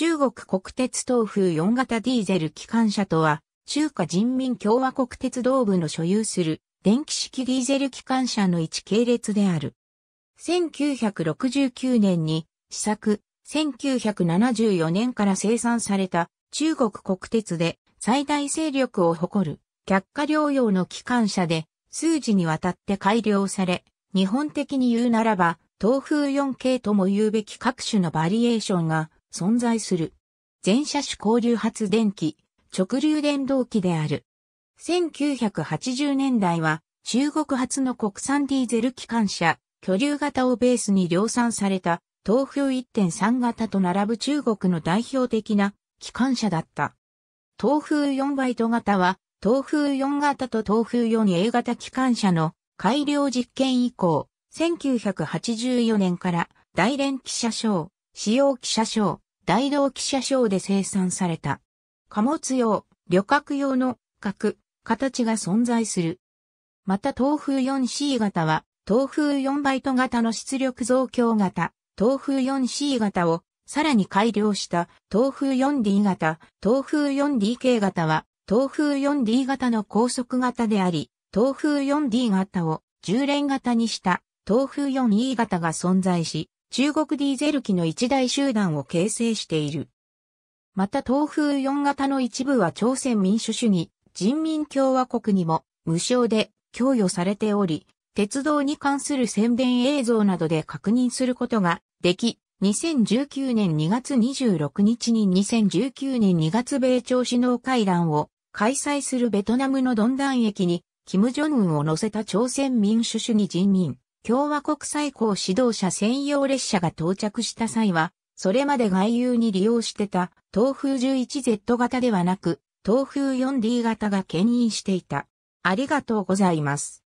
中国国鉄東風4型ディーゼル機関車とは、中華人民共和国鉄道部の所有する電気式ディーゼル機関車の一系列である。1969年に試作、1974年から生産された中国国鉄で最大勢力を誇る却下療養の機関車で数字にわたって改良され、日本的に言うならば東風4系とも言うべき各種のバリエーションが存在する。全車種交流発電機、直流電動機である。1980年代は中国発の国産ディーゼル機関車、巨流型をベースに量産された東風1.3型と並ぶ中国の代表的な機関車だった。東風4バイト型は東風4型と東風 4A 型機関車の改良実験以降、1984年から大連機車賞、使用記者賞、大道記者賞で生産された。貨物用、旅客用の各、形が存在する。また東風 4C 型は、東風4バイト型の出力増強型、東風 4C 型をさらに改良した東風 4D 型、東風 4DK 型は、東風 4D 型の高速型であり、東風 4D 型を10連型にした東風 4E 型が存在し、中国ディーゼル機の一大集団を形成している。また東風4型の一部は朝鮮民主主義人民共和国にも無償で供与されており、鉄道に関する宣伝映像などで確認することができ、2019年2月26日に2019年2月米朝首脳会談を開催するベトナムのドンダン駅に、金正恩を乗せた朝鮮民主主義人民共和国最高指導者専用列車が到着した際は、それまで外遊に利用してた東風 11Z 型ではなく、東風 4D 型が牽引していた。ありがとうございます。